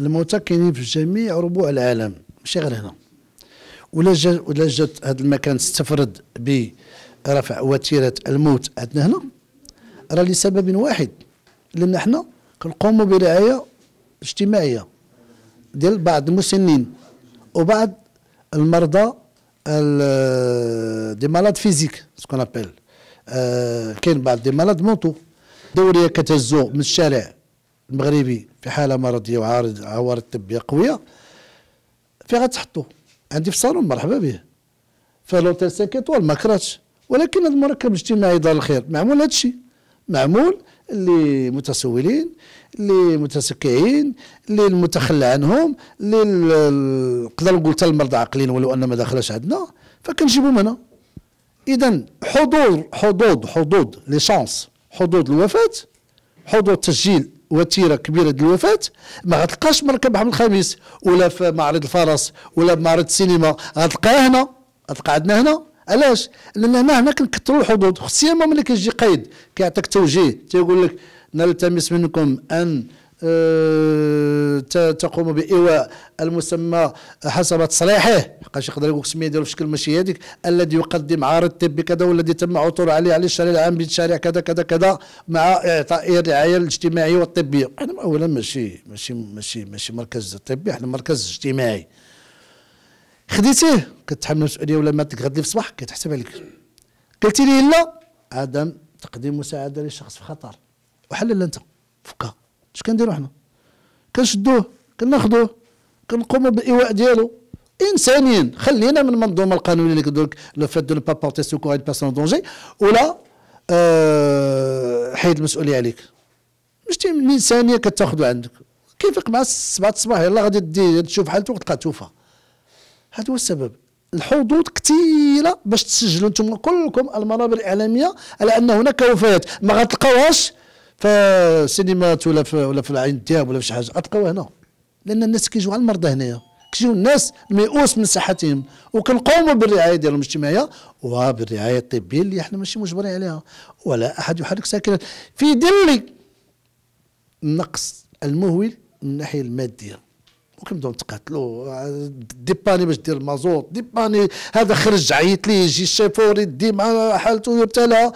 الموتى كاينين في جميع ربوع العالم ماشي غير هنا ولا جا ولا جات هذا المكان استفرد برفع وتيره الموت عندنا هنا راه لسبب واحد لان حنا كنقوموا برعايه اجتماعيه ديال بعض المسنين وبعض المرضى دي مالاد فيزيك سكون ابل أه كاين بعض دي مالاد مونتو دوريه كتهزو من الشارع المغربي في حاله مرضيه وعارض عوارض طبيه قويه فين غتحطو عندي في الصالون مرحبا به فلوتيل 5 ايطوال ما كرهتش ولكن هذا المركب الاجتماعي دار الخير معمول هذا الشيء معمول للمتسولين للمتسكعين للمتخلى عنهم نقدر نقول حتى المرضى عاقلين ولو ان ما دخلش عندنا فكنجيبهم هنا اذا حضور حضور حضور لي شانس حضور الوفاه حضور تسجيل وتيره كبيره ديال الوفاه ما غتلقاش مركب حمل الخميس ولا في معرض الفرس ولا في معرض السينما غتلقاها هنا غتلقى عندنا هنا علاش لان هنا هنا كنكثروا الحظوظ خصيما ملي كيجي قيد كيعطيك توجيه تيقول لك نلتمس منكم ان أه، تقوم بايواء المسمى حسب تصريحه حقاش يقدر يقول السميه ديالو في شكل ماشي هذيك الذي يقدم عارض طبي كذا والذي تم عثور عليه على الشارع العام بالشارع كذا كذا كذا مع اعطاء الرعايه الاجتماعيه والطبيه احنا اولا ماشي ماشي ماشي ماشي مركز طبي احنا مركز اجتماعي خديتيه كتحمل المسؤوليه ولا ماتك غادي في الصباح كيتحسب عليك قلتي لي لا عدم تقديم مساعده لشخص في خطر وحلل انت فكها اش كنديرو حنا كنشدوه كناخذوه كنقوموا بالايواء ديالو انسانيا خلينا من المنظومه القانونيه اللي كدير لو فات دو با بورتي سوكور اون بيرسون دونجي ولا أه حيد المسؤوليه عليك مشتي من ثانيه كتاخذو عندك كيفك مع السبعة الصباح يلاه غادي دي تشوف حالتك وتلقى توفى هذا هو السبب الحظوظ كثيره باش تسجلوا انتم كلكم المنابر الاعلاميه على ان هناك وفيات ما غتلقاوهاش فسينمات ولا في ولا في العين الدياب ولا في شي حاجه اطقاو هنا لان الناس كيجيو على المرضى هنايا كيجيو الناس ميؤوس من صحتهم وكنقوموا بالرعايه ديالهم الاجتماعيه وبالرعايه الطبيه اللي احنا ماشي مجبرين عليها ولا احد يحرك ساكنا في ظل النقص المهول من الناحيه الماديه وكنبداو نتقاتلوا ديباني باش دير المازوط ديباني هذا خرج عيط ليه يجي الشيفور يدي مع حالته يبتلى